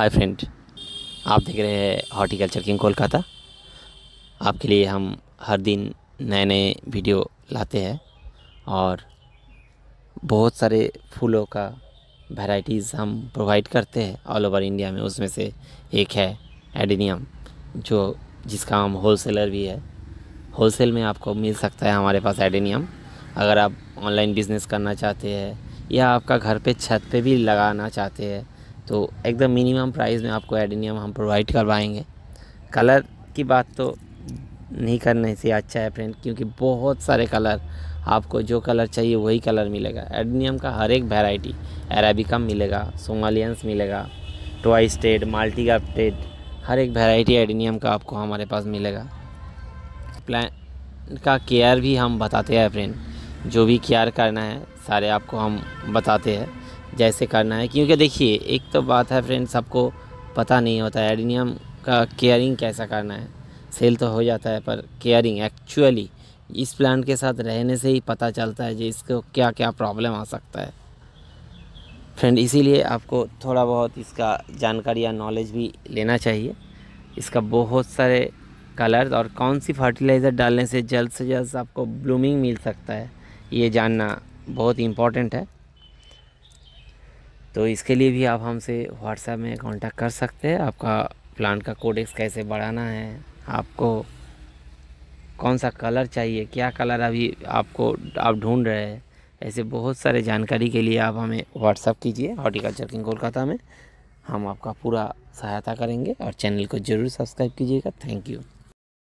hi friend आप देख रहे हैं हॉर्टिकल्चर किंग कोलकाता आपके लिए हम हर दिन नए नए वीडियो लाते हैं और बहुत सारे फूलों का वैराइटीज़ हम प्रोवाइड करते हैं ऑल ओवर इंडिया में उसमें से एक है एडिनियम जो जिसका हम होल सेलर भी है होल सेल में आपको मिल सकता है हमारे पास एडिनियम अगर आप ऑनलाइन बिज़नेस करना चाहते हैं या आपका घर पे छत पे भी लगाना चाहते हैं तो एकदम मिनिमम प्राइस में आपको एडिनियम हम प्रोवाइड करवाएंगे कलर की बात तो नहीं करने से अच्छा है फ्रेंड क्योंकि बहुत सारे कलर आपको जो कलर चाहिए वही कलर मिलेगा एडनियम का हर एक वेराइटी अरेबिकम मिलेगा सोमालियंस मिलेगा टॉय मल्टी माल्टी हर एक वेराइटी एडनियम का आपको हमारे पास मिलेगा प्लान का केयर भी हम बताते हैं फ्रेंड जो भी केयर करना है सारे आपको हम बताते हैं जैसे करना है क्योंकि देखिए एक तो बात है फ्रेंड सबको पता नहीं होता है एडिनियम का केयरिंग कैसा करना है सेल तो हो जाता है पर केयरिंग एक्चुअली इस प्लांट के साथ रहने से ही पता चलता है कि इसको क्या क्या प्रॉब्लम आ सकता है फ्रेंड इसीलिए आपको थोड़ा बहुत इसका जानकारी या नॉलेज भी लेना चाहिए इसका बहुत सारे कलर्स और कौन सी फर्टिलाइज़र डालने से जल्द से जल्द आपको ब्लूमिंग मिल सकता है ये जानना बहुत इम्पॉर्टेंट है तो इसके लिए भी आप हमसे व्हाट्सएप में कांटेक्ट कर सकते हैं आपका प्लांट का कोडेक्स कैसे बढ़ाना है आपको कौन सा कलर चाहिए क्या कलर अभी आपको आप ढूंढ रहे हैं ऐसे बहुत सारे जानकारी के लिए आप हमें व्हाट्सअप कीजिए हॉर्टिकल्चर किंग कोलकाता में हम आपका पूरा सहायता करेंगे और चैनल को ज़रूर सब्सक्राइब कीजिएगा थैंक यू